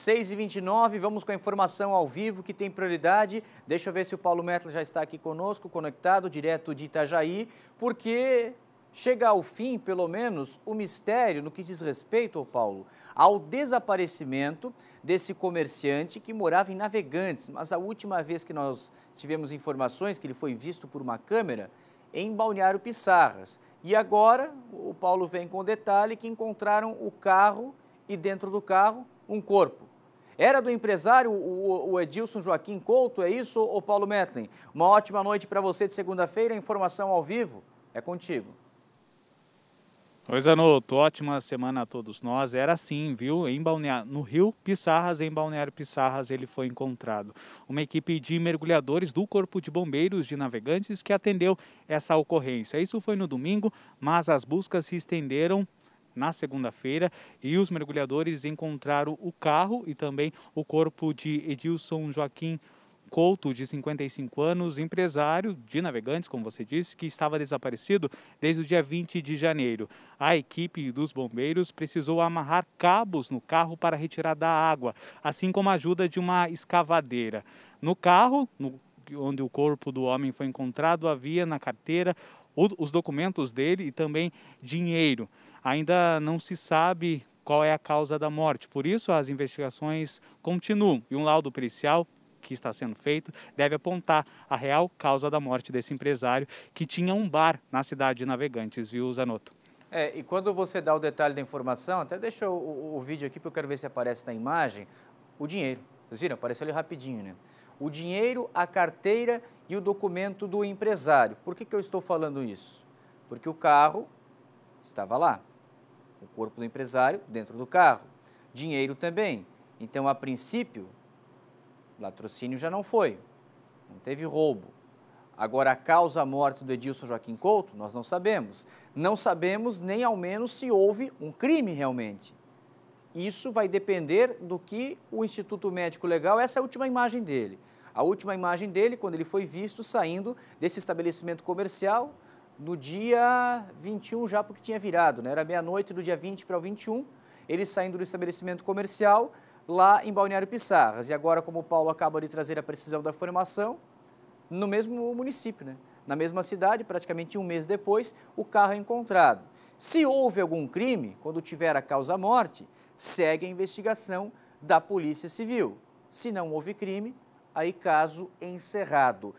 6h29, vamos com a informação ao vivo que tem prioridade. Deixa eu ver se o Paulo Mertler já está aqui conosco, conectado direto de Itajaí, porque chega ao fim, pelo menos, o mistério no que diz respeito, ao Paulo, ao desaparecimento desse comerciante que morava em Navegantes. Mas a última vez que nós tivemos informações que ele foi visto por uma câmera, em Balneário Pissarras. E agora, o Paulo vem com o detalhe que encontraram o carro e dentro do carro um corpo. Era do empresário o Edilson Joaquim Couto, é isso, ou Paulo Metlin? Uma ótima noite para você de segunda-feira, informação ao vivo é contigo. Oi, Zanotto. Ótima semana a todos nós. Era assim, viu? Em Balneário, no Rio Pissarras, em Balneário Pissarras, ele foi encontrado. Uma equipe de mergulhadores do Corpo de Bombeiros de Navegantes que atendeu essa ocorrência. Isso foi no domingo, mas as buscas se estenderam na segunda-feira e os mergulhadores encontraram o carro e também o corpo de Edilson Joaquim Couto, de 55 anos, empresário de navegantes, como você disse, que estava desaparecido desde o dia 20 de janeiro. A equipe dos bombeiros precisou amarrar cabos no carro para retirar da água, assim como a ajuda de uma escavadeira. No carro, no, onde o corpo do homem foi encontrado, havia na carteira os documentos dele e também dinheiro. Ainda não se sabe qual é a causa da morte, por isso as investigações continuam e um laudo pericial que está sendo feito deve apontar a real causa da morte desse empresário que tinha um bar na cidade de Navegantes, viu, Zanotto? É, e quando você dá o detalhe da informação, até deixa o, o, o vídeo aqui, porque eu quero ver se aparece na imagem, o dinheiro. Vocês viram? Apareceu ali rapidinho, né? O dinheiro, a carteira e o documento do empresário. Por que, que eu estou falando isso? Porque o carro estava lá. O corpo do empresário dentro do carro. Dinheiro também. Então, a princípio, latrocínio já não foi. Não teve roubo. Agora, a causa morte do Edilson Joaquim Couto, nós não sabemos. Não sabemos nem ao menos se houve um crime realmente. Isso vai depender do que o Instituto Médico Legal, essa é a última imagem dele. A última imagem dele, quando ele foi visto saindo desse estabelecimento comercial, no dia 21 já, porque tinha virado, né? Era meia-noite do dia 20 para o 21, ele saindo do estabelecimento comercial lá em Balneário Pissarras. E agora, como o Paulo acaba de trazer a precisão da formação no mesmo município, né? Na mesma cidade, praticamente um mês depois, o carro é encontrado. Se houve algum crime, quando tiver a causa morte, segue a investigação da Polícia Civil. Se não houve crime, aí caso encerrado.